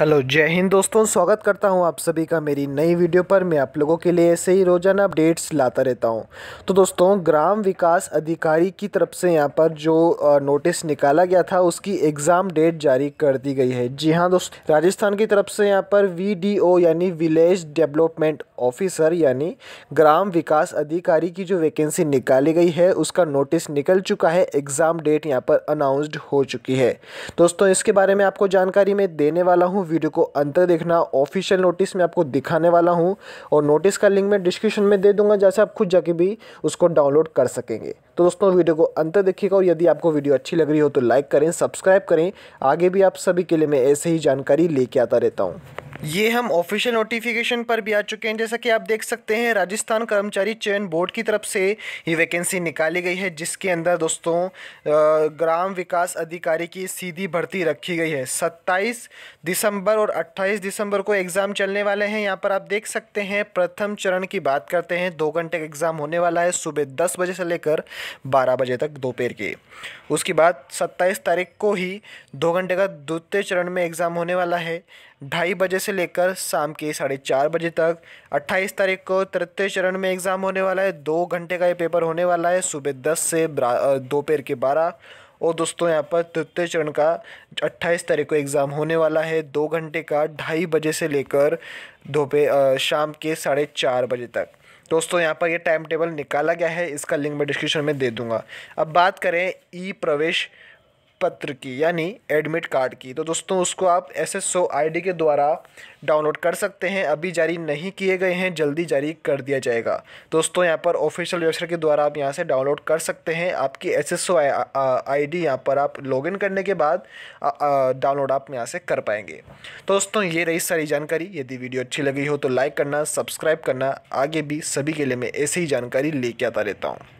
hello जय हिंद दोस्तों स्वागत करता हूं आप सभी का मेरी नई वीडियो पर मैं आप लोगों के लिए ऐसे ही रोज़ाना अपडेट्स लाता रहता हूं तो दोस्तों ग्राम विकास अधिकारी की तरफ से यहां पर जो नोटिस निकाला गया था उसकी एग्ज़ाम डेट जारी कर दी गई है जी हां दोस्त राजस्थान की तरफ से यहाँ पर वी यानी विलेज डेवलपमेंट ऑफिसर यानी ग्राम विकास अधिकारी की जो वैकेंसी निकाली गई है उसका नोटिस निकल चुका है एग्ज़ाम डेट यहाँ पर अनाउंसड हो चुकी है दोस्तों इसके बारे में आपको जानकारी मैं देने वाला हूँ वीडियो को अंत देखना ऑफिशियल नोटिस मैं आपको दिखाने वाला हूँ और नोटिस का लिंक मैं डिस्क्रिप्शन में दे दूंगा जैसे आप खुद जाके भी उसको डाउनलोड कर सकेंगे तो दोस्तों वीडियो को अंत देखिएगा और यदि आपको वीडियो अच्छी लग रही हो तो लाइक करें सब्सक्राइब करें आगे भी आप सभी के लिए मैं ऐसे ही जानकारी लेके आता रहता हूँ ये हम ऑफिशियल नोटिफिकेशन पर भी आ चुके हैं जैसा कि आप देख सकते हैं राजस्थान कर्मचारी चयन बोर्ड की तरफ से ये वैकेंसी निकाली गई है जिसके अंदर दोस्तों ग्राम विकास अधिकारी की सीधी भर्ती रखी गई है 27 दिसंबर और 28 दिसंबर को एग्ज़ाम चलने वाले हैं यहाँ पर आप देख सकते हैं प्रथम चरण की बात करते हैं दो घंटे का एग्ज़ाम होने वाला है सुबह दस बजे से लेकर बारह बजे तक दोपहर के उसके बाद सत्ताईस तारीख को ही दो घंटे का द्वितीय चरण में एग्ज़ाम होने वाला है ढाई बजे से से लेकर शाम के साढ़े चार बजे तक 28 तारीख को तृतीय चरण में एग्ज़ाम होने वाला है दो घंटे का ये पेपर होने वाला है सुबह दस से दोपहर के बारह और दोस्तों यहाँ पर तृतीय चरण का 28 तारीख को एग्ज़ाम होने वाला है दो घंटे का ढाई बजे से लेकर दोपहर शाम के साढ़े चार बजे तक दोस्तों यहाँ पर ये टाइम टेबल निकाला गया है इसका लिंक मैं डिस्क्रिप्शन में दे दूँगा अब बात करें ई प्रवेश पत्र की यानी एडमिट कार्ड की तो दोस्तों उसको आप S S O I D के द्वारा डाउनलोड कर सकते हैं अभी जारी नहीं किए गए हैं जल्दी जारी कर दिया जाएगा दोस्तों यहाँ पर ऑफिशियल वेबसाइट के द्वारा आप यहाँ से डाउनलोड कर सकते हैं आपकी S S O I D यहाँ पर आप लॉगिन करने के बाद डाउनलोड आप यहाँ से कर पाएंगे तो दोस्तों ये रही सारी जानकारी यदि वीडियो अच्छी लगी हो तो लाइक करना सब्सक्राइब करना आगे भी सभी के लिए मैं ऐसी ही जानकारी लेके आता रहता हूँ